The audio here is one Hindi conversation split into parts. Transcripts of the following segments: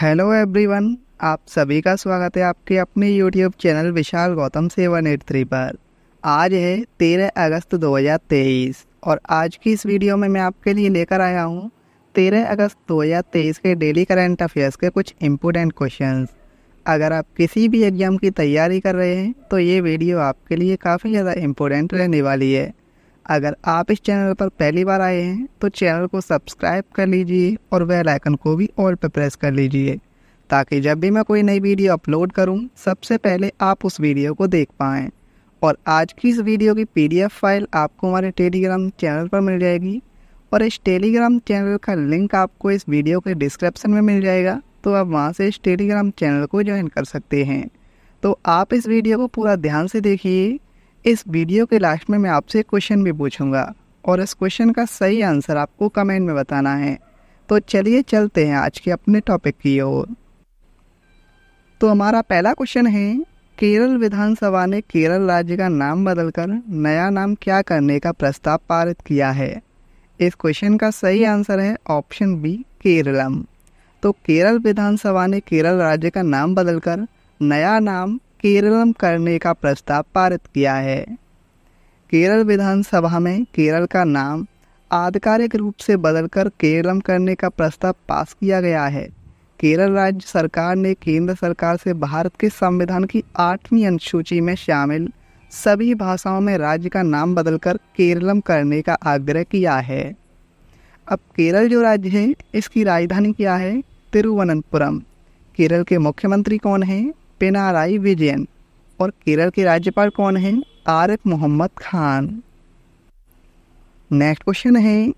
हेलो एवरीवन आप सभी का स्वागत है आपके अपने YouTube channel Vishal Gautam seven eight three पर आज है तेरह अगस्त दो हजार तेईस और आज की इस वीडियो में मैं आपके लिए लेकर आया हूँ तेरह अगस्त दो हजार तेईस के डेली करंट अफेयर्स के कुछ इम्पोर्टेंट क्वेश्चन अगर आप किसी भी एग्ज़ाम की तैयारी कर रहे हैं तो ये वीडियो आपके लिए काफ़ी ज़्यादा इम्पोर्टेंट रहने वाली है अगर आप इस चैनल पर पहली बार आए हैं तो चैनल को सब्सक्राइब कर लीजिए और बेल आइकन को भी ऑल पर प्रेस कर लीजिए ताकि जब भी मैं कोई नई वीडियो अपलोड करूं सबसे पहले आप उस वीडियो को देख पाएँ और आज की इस वीडियो की पीडीएफ फाइल आपको हमारे टेलीग्राम चैनल पर मिल जाएगी और इस टेलीग्राम चैनल का लिंक आपको इस वीडियो के डिस्क्रिप्शन में मिल जाएगा तो आप वहाँ से इस टेलीग्राम चैनल को ज्वाइन कर सकते हैं तो आप इस वीडियो को पूरा ध्यान से देखिए इस वीडियो के लास्ट में मैं आपसे एक क्वेश्चन भी पूछूंगा और इस क्वेश्चन का सही आंसर आपको कमेंट में बताना है तो चलिए चलते हैं आज के अपने टॉपिक की ओर तो हमारा पहला क्वेश्चन है केरल विधानसभा ने केरल राज्य का नाम बदलकर नया नाम क्या करने का प्रस्ताव पारित किया है इस क्वेश्चन का सही आंसर है ऑप्शन बी केरलम तो केरल विधानसभा ने केरल राज्य का नाम बदलकर नया नाम केरलम करने का प्रस्ताव पारित किया है केरल विधानसभा में केरल का नाम आधिकारिक रूप से बदलकर केरलम करने का प्रस्ताव पास किया गया है केरल राज्य सरकार ने केंद्र सरकार से भारत के संविधान की आठवीं अनुसूची में शामिल सभी भाषाओं में राज्य का नाम बदलकर केरलम करने का आग्रह किया है अब केरल जो राज्य है इसकी राजधानी क्या है तिरुवनंतपुरम केरल के मुख्यमंत्री कौन हैं पिनाराई विजयन और केरल के राज्यपाल कौन हैं आरिफ मोहम्मद खान नेक्स्ट क्वेश्चन है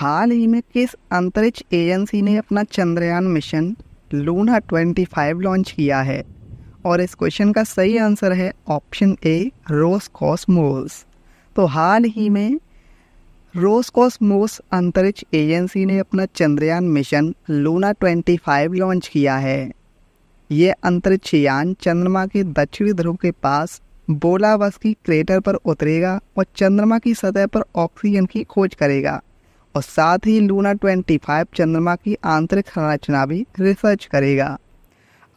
हाल ही में किस अंतरिक्ष एजेंसी ने अपना चंद्रयान मिशन लूना 25 लॉन्च किया है और इस क्वेश्चन का सही आंसर है ऑप्शन ए रोस कॉस्मोस तो हाल ही में रोस कॉस्मोस अंतरिक्ष एजेंसी ने अपना चंद्रयान मिशन लूना 25 लॉन्च किया है ये अंतरिक्ष यान चंद्रमा के दक्षिणी ध्रुव के पास बोलावस की क्रेटर पर उतरेगा और चंद्रमा की सतह पर ऑक्सीजन की खोज करेगा और साथ ही लूना 25 चंद्रमा की आंतरिक संरचना भी रिसर्च करेगा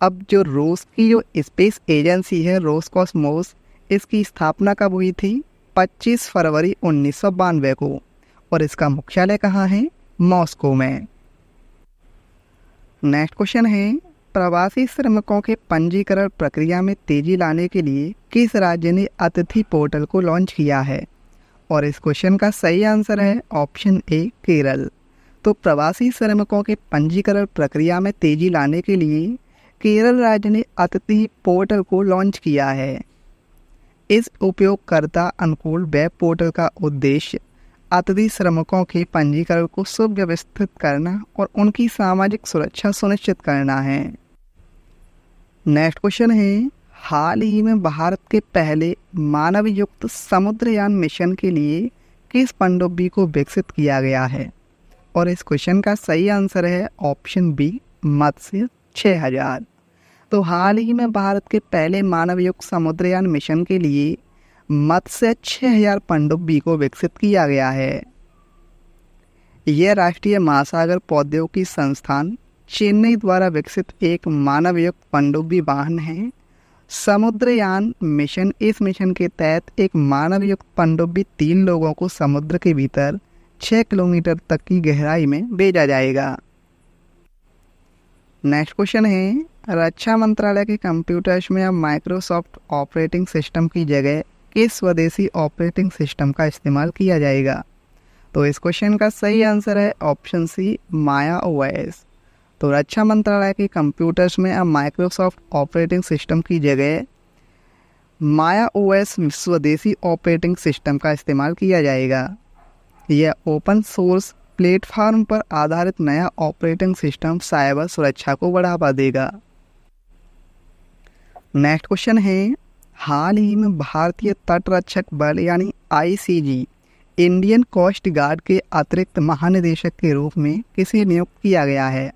अब जो रूस की जो स्पेस एजेंसी है रोस कॉस्मोस इसकी स्थापना कब हुई थी 25 फरवरी उन्नीस को और इसका मुख्यालय कहाँ है मॉस्को में नेक्स्ट क्वेश्चन है प्रवासी श्रमिकों के पंजीकरण प्रक्रिया में तेजी लाने के लिए किस राज्य ने अतिथि पोर्टल को लॉन्च किया है और इस क्वेश्चन का सही आंसर है ऑप्शन ए केरल तो प्रवासी श्रमिकों के पंजीकरण प्रक्रिया में तेजी लाने के लिए केरल राज्य ने अतिथि पोर्टल को लॉन्च किया है इस उपयोगकर्ता अनुकूल वेब पोर्टल का उद्देश्य अतिथि श्रमिकों के पंजीकरण को सुव्यवस्थित करना और उनकी सामाजिक सुरक्षा सुनिश्चित करना है नेक्स्ट क्वेश्चन है हाल ही में भारत के पहले मानव युक्त समुद्रयान मिशन के लिए किस पनडुब्बी को विकसित किया गया है और इस क्वेश्चन का सही आंसर है ऑप्शन बी मत्स्य छः हजार तो हाल ही में भारत के पहले मानव युक्त समुद्रयान मिशन के लिए मत्स्य छः हजार पनडुब्बी को विकसित किया गया है यह राष्ट्रीय महासागर प्रौद्योगिकी संस्थान चेन्नई द्वारा विकसित एक मानव युक्त पनडुब्बी वाहन है समुद्रयान मिशन इस मिशन के तहत एक मानव युक्त पनडुब्बी तीन लोगों को समुद्र के भीतर छः किलोमीटर तक की गहराई में भेजा जाएगा नेक्स्ट क्वेश्चन है रक्षा मंत्रालय के कंप्यूटर्स में अब माइक्रोसॉफ्ट ऑपरेटिंग सिस्टम की जगह किस स्वदेशी ऑपरेटिंग सिस्टम का इस्तेमाल किया जाएगा तो इस क्वेश्चन का सही आंसर है ऑप्शन सी माया ओएस तो रक्षा मंत्रालय के कंप्यूटर्स में अब माइक्रोसॉफ्ट ऑपरेटिंग सिस्टम की जगह माया ओएस स्वदेशी ऑपरेटिंग सिस्टम का इस्तेमाल किया जाएगा यह ओपन सोर्स प्लेटफॉर्म पर आधारित नया ऑपरेटिंग सिस्टम साइबर सुरक्षा को बढ़ावा देगा नेक्स्ट क्वेश्चन है हाल ही में भारतीय तटरक्षक बल यानी आईसीजी इंडियन कोस्ट गार्ड के अतिरिक्त महानिदेशक के रूप में किसे नियुक्त किया गया है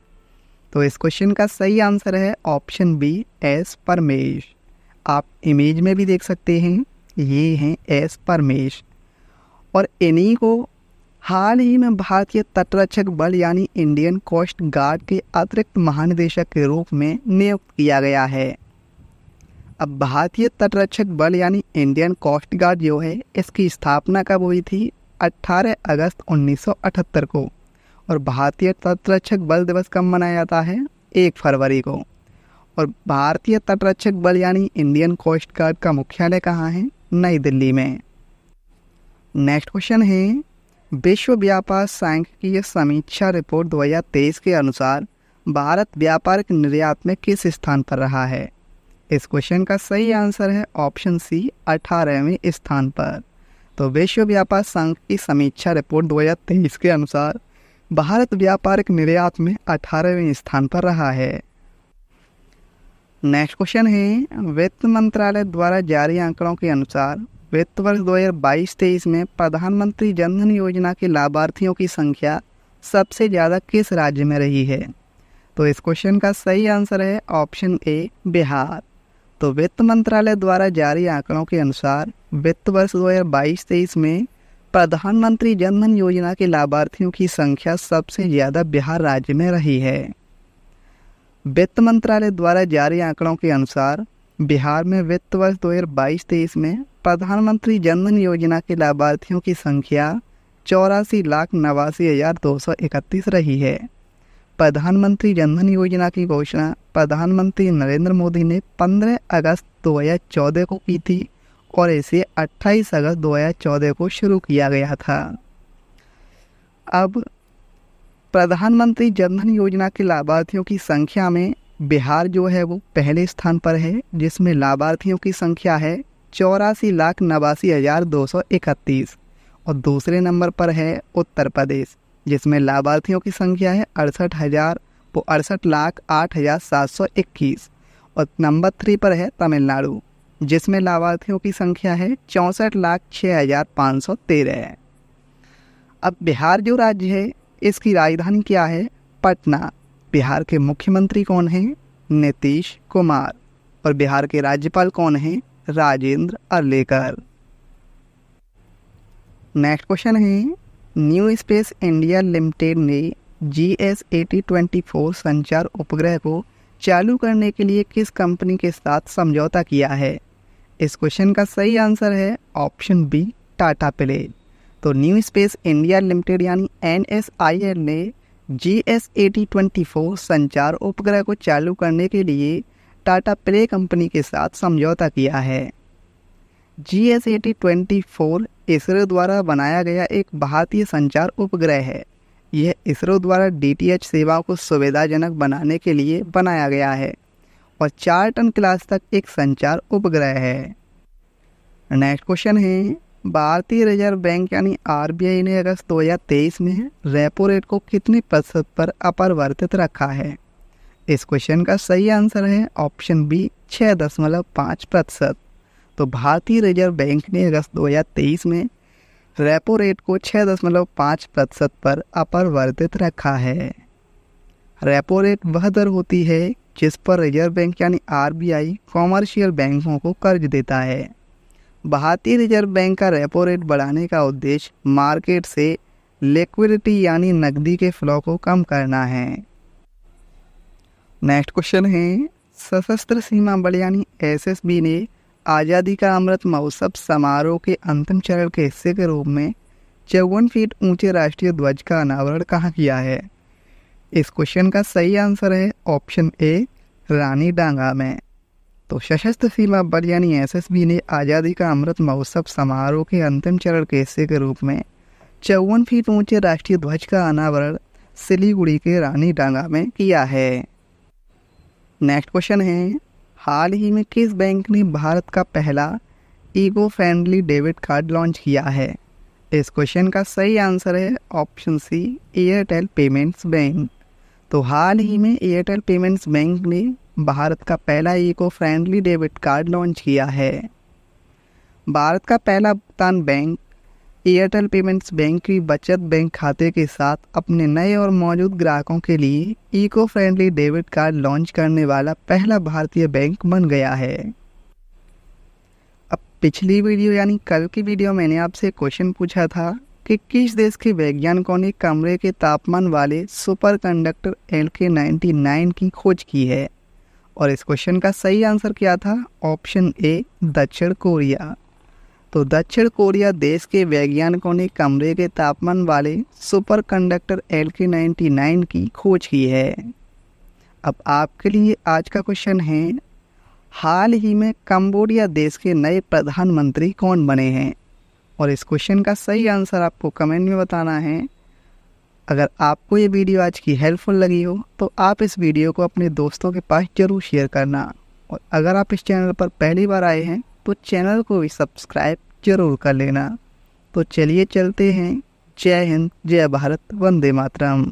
तो इस क्वेश्चन का सही आंसर है ऑप्शन बी एस परमेश आप इमेज में भी देख सकते हैं ये हैं एस परमेश और इन्हीं को हाल ही में भारतीय तटरक्षक बल यानी इंडियन कोस्ट गार्ड के अतिरिक्त महानिदेशक के रूप में नियुक्त किया गया है अब भारतीय तटरक्षक बल यानी इंडियन कोस्ट गार्ड जो है इसकी स्थापना कब हुई थी 18 अगस्त 1978 को और भारतीय तटरक्षक बल दिवस कब मनाया जाता है एक फरवरी को और भारतीय तटरक्षक बल यानी इंडियन कोस्ट गार्ड का मुख्यालय कहाँ है नई दिल्ली में नेक्स्ट क्वेश्चन है विश्व व्यापार संघ की यह समीक्षा रिपोर्ट 2023 के अनुसार भारत व्यापारिक निर्यात में किस स्थान पर रहा है इस क्वेश्चन का सही आंसर है ऑप्शन सी अठारहवें स्थान पर तो विश्व व्यापार संघ की समीक्षा रिपोर्ट 2023 के अनुसार भारत व्यापारिक निर्यात में अठारहवें स्थान पर रहा है नेक्स्ट क्वेश्चन है वित्त मंत्रालय द्वारा जारी आंकड़ों के अनुसार वित्त वर्ष दो हजार में प्रधानमंत्री जनधन योजना के लाभार्थियों की संख्या सबसे ज़्यादा किस राज्य में रही है तो इस क्वेश्चन का सही आंसर है ऑप्शन ए बिहार तो वित्त मंत्रालय द्वारा जारी आंकड़ों के अनुसार वित्त वर्ष 2022-23 में प्रधानमंत्री जनधन योजना के लाभार्थियों की संख्या सबसे ज़्यादा बिहार राज्य में रही है वित्त मंत्रालय द्वारा जारी आंकड़ों के अनुसार बिहार में वित्त वर्ष दो हज़ार बाईस तेईस में प्रधानमंत्री जनधन योजना के लाभार्थियों की संख्या चौरासी लाख नवासी हज़ार दो सौ इकतीस रही है प्रधानमंत्री जनधन योजना की घोषणा प्रधानमंत्री नरेंद्र मोदी ने 15 अगस्त 2014 को की थी और इसे 28 अगस्त 2014 को शुरू किया गया था अब प्रधानमंत्री जनधन योजना के लाभार्थियों की संख्या में बिहार जो है वो पहले स्थान पर है जिसमें लाभार्थियों की संख्या है चौरासी लाख नवासी हज़ार दो सौ इकतीस और दूसरे नंबर पर है उत्तर प्रदेश जिसमें लाभार्थियों की संख्या है अड़सठ हज़ार अड़सठ लाख आठ हज़ार सात सौ इक्कीस और नंबर थ्री पर है तमिलनाडु जिसमें लाभार्थियों की संख्या है चौंसठ लाख छः हज़ार पाँच सौ तेरह है अब बिहार जो राज्य है इसकी राजधानी क्या है पटना बिहार के मुख्यमंत्री कौन हैं नीतीश कुमार और बिहार के राज्यपाल कौन हैं राजेंद्र अर्लेकर नेक्स्ट क्वेश्चन है न्यू स्पेस इंडिया लिमिटेड ने G S A T twenty four संचार उपग्रह को चालू करने के लिए किस कंपनी के साथ समझौता किया है इस क्वेश्चन का सही आंसर है ऑप्शन बी टाटा प्ले तो न्यू स्पेस इंडिया लिमिटेड यानी एन ने G S A T twenty four संचार उपग्रह को चालू करने के लिए टाटा प्ले कंपनी के साथ समझौता किया है G S A T twenty four ISRO द्वारा बनाया गया एक भारतीय संचार उपग्रह है यह इसरो द्वारा डी टी एच सेवाओं को सुविधाजनक बनाने के लिए बनाया गया है और चार टन क्लास तक एक संचार उपग्रह है नेक्स्ट क्वेश्चन है भारतीय रिजर्व बैंक यानी आर ने अगस्त 2023 में रेपो रेट को कितने प्रतिशत पर अपरिवर्तित रखा है इस क्वेश्चन का सही आंसर है ऑप्शन बी छः दशमलव पाँच प्रतिशत तो भारतीय रिजर्व बैंक ने अगस्त 2023 में रेपो रेट को छः दशमलव पाँच प्रतिशत पर अपरिवर्तित रखा है रेपो रेट वह दर होती है जिस पर रिजर्व बैंक यानी आरबीआई कॉमर्शियल बैंकों को कर्ज देता है भारतीय रिजर्व बैंक का रेपो रेट बढ़ाने का उद्देश्य मार्केट से लिक्विडिटी यानी नकदी के फ्लो को कम करना है नेक्स्ट क्वेश्चन है सशस्त्र सीमा बल यानी एसएसबी ने आज़ादी का अमृत महोत्सव समारोह के अंतिम चरण के हिस्से के रूप में चौवन फीट ऊंचे राष्ट्रीय ध्वज का अनावरण कहाँ किया है इस क्वेश्चन का सही आंसर है ऑप्शन ए रानी डांगा में तो सशस्त्र सीमा बल यानी एसएसबी ने आज़ादी का अमृत महोत्सव समारोह के अंतिम चरण के हिस्से के रूप में चौवन फीट ऊंचे राष्ट्रीय ध्वज का अनावरण सिलीगुड़ी के रानी डांगा में किया है नेक्स्ट क्वेश्चन है हाल ही में किस बैंक ने भारत का पहला eco friendly debit card launch किया है इस क्वेश्चन का सही आंसर है option C Airtel Payments Bank तो हाल ही में एयरटेल पेमेंट्स बैंक ने भारत का पहला eco friendly debit card launch किया है भारत का पहला भुगतान बैंक एयरटेल पेमेंट्स बैंक की बचत बैंक खाते के साथ अपने नए और मौजूद ग्राहकों के लिए eco friendly debit card launch करने वाला पहला भारतीय बैंक बन गया है अब पिछली वीडियो यानी कल की वीडियो मैंने आपसे क्वेश्चन पूछा था कि किस देश के वैज्ञानिकों ने कमरे के तापमान वाले super conductor L K ninety nine की खोज की है और इस क्वेश्चन का सही आंसर क्या था ऑप्शन ए दक्षिण कोरिया तो दक्षिण कोरिया देश के वैज्ञानिकों ने कमरे के तापमान वाले super conductor L K ninety nine की खोज की है अब आपके लिए आज का क्वेश्चन है हाल ही में कंबोडिया देश के नए प्रधानमंत्री कौन बने हैं और इस क्वेश्चन का सही आंसर आपको कमेंट में बताना है अगर आपको ये वीडियो आज की हेल्पफुल लगी हो तो आप इस वीडियो को अपने दोस्तों के पास ज़रूर शेयर करना और अगर आप इस चैनल पर पहली बार आए हैं तो चैनल को भी सब्सक्राइब जरूर कर लेना तो चलिए चलते हैं जय हिंद जय भारत वंदे मातरम